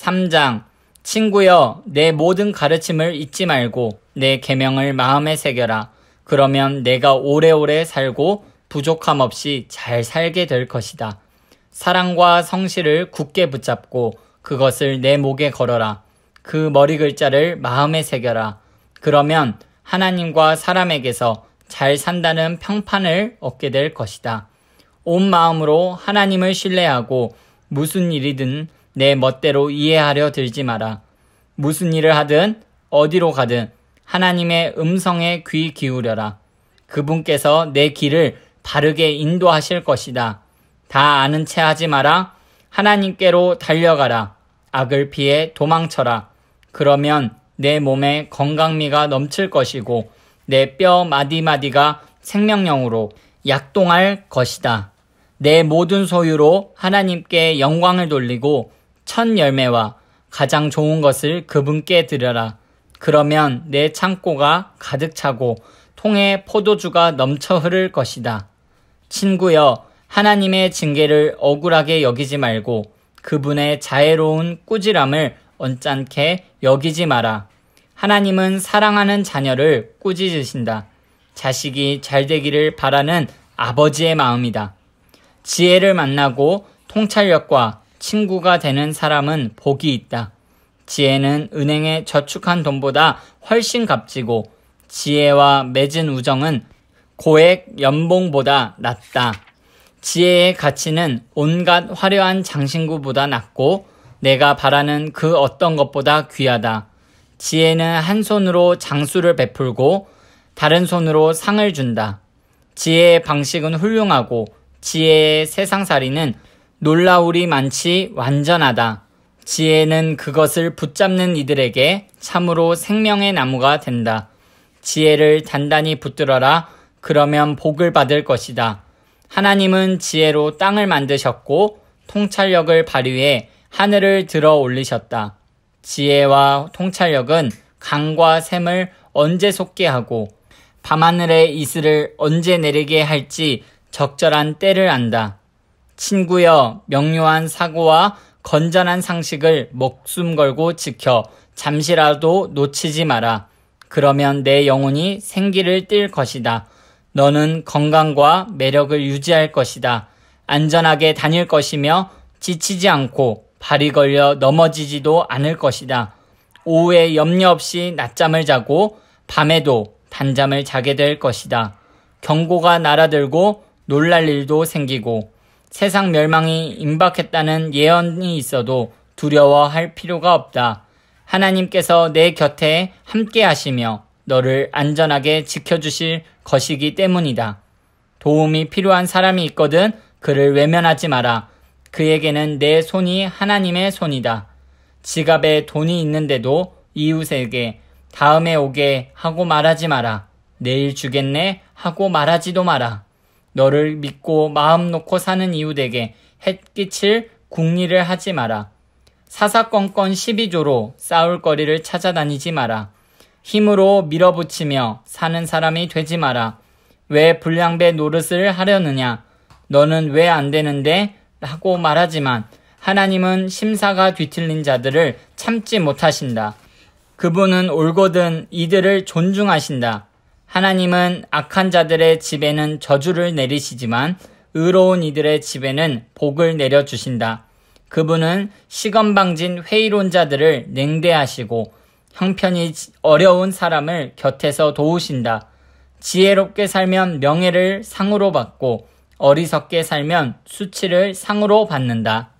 3장 친구여 내 모든 가르침을 잊지 말고 내 계명을 마음에 새겨라 그러면 내가 오래오래 살고 부족함 없이 잘 살게 될 것이다. 사랑과 성실을 굳게 붙잡고 그것을 내 목에 걸어라. 그 머리 글자를 마음에 새겨라. 그러면 하나님과 사람에게서 잘 산다는 평판을 얻게 될 것이다. 온 마음으로 하나님을 신뢰하고 무슨 일이든 내 멋대로 이해하려 들지 마라. 무슨 일을 하든 어디로 가든 하나님의 음성에 귀 기울여라. 그분께서 내 길을 바르게 인도하실 것이다. 다 아는 체 하지 마라. 하나님께로 달려가라. 악을 피해 도망쳐라. 그러면 내 몸에 건강미가 넘칠 것이고 내 뼈 마디마디가 생명령으로 약동할 것이다. 내 모든 소유로 하나님께 영광을 돌리고 첫 열매와 가장 좋은 것을 그분께 드려라. 그러면 내 창고가 가득 차고 통에 포도주가 넘쳐 흐를 것이다. 친구여, 하나님의 징계를 억울하게 여기지 말고 그분의 자애로운 꾸지람을 언짢게 여기지 마라. 하나님은 사랑하는 자녀를 꾸짖으신다. 자식이 잘 되기를 바라는 아버지의 마음이다. 지혜를 만나고 통찰력과 친구가 되는 사람은 복이 있다. 지혜는 은행에 저축한 돈보다 훨씬 값지고 지혜와 맺은 우정은 고액 연봉보다 낫다 지혜의 가치는 온갖 화려한 장신구보다 낫고 내가 바라는 그 어떤 것보다 귀하다. 지혜는 한 손으로 장수를 베풀고 다른 손으로 상을 준다. 지혜의 방식은 훌륭하고 지혜의 세상살이는 놀라울이 많지 완전하다. 지혜는 그것을 붙잡는 이들에게 참으로 생명의 나무가 된다. 지혜를 단단히 붙들어라. 그러면 복을 받을 것이다. 하나님은 지혜로 땅을 만드셨고 통찰력을 발휘해 하늘을 들어 올리셨다. 지혜와 통찰력은 강과 샘을 언제 솟게 하고 밤하늘의 이슬을 언제 내리게 할지 적절한 때를 안다. 친구여 명료한 사고와 건전한 상식을 목숨 걸고 지켜 잠시라도 놓치지 마라. 그러면 내 영혼이 생기를 띨 것이다. 너는 건강과 매력을 유지할 것이다. 안전하게 다닐 것이며 지치지 않고 발이 걸려 넘어지지도 않을 것이다. 오후에 염려 없이 낮잠을 자고 밤에도 단잠을 자게 될 것이다. 경고가 날아들고 놀랄 일도 생기고 세상 멸망이 임박했다는 예언이 있어도 두려워할 필요가 없다. 하나님께서 내 곁에 함께 하시며 너를 안전하게 지켜주실 것이기 때문이다. 도움이 필요한 사람이 있거든 그를 외면하지 마라. 그에게는 내 손이 하나님의 손이다. 지갑에 돈이 있는데도 이웃에게 다음에 오게 하고 말하지 마라. 내일 주겠네 하고 말하지도 마라. 너를 믿고 마음 놓고 사는 이웃에게 햇끼칠 궁리를 하지 마라. 사사건건 12조로 싸울 거리를 찾아다니지 마라. 힘으로 밀어붙이며 사는 사람이 되지 마라. 왜 불량배 노릇을 하려느냐? 너는 왜 안 되는데? 라고 말하지만 하나님은 심사가 뒤틀린 자들을 참지 못하신다. 그분은 올거든 이들을 존중하신다. 하나님은 악한 자들의 집에는 저주를 내리시지만 의로운 이들의 집에는 복을 내려주신다. 그분은 시건방진 회의론자들을 냉대하시고 형편이 어려운 사람을 곁에서 도우신다. 지혜롭게 살면 명예를 상으로 받고 어리석게 살면 수치를 상으로 받는다.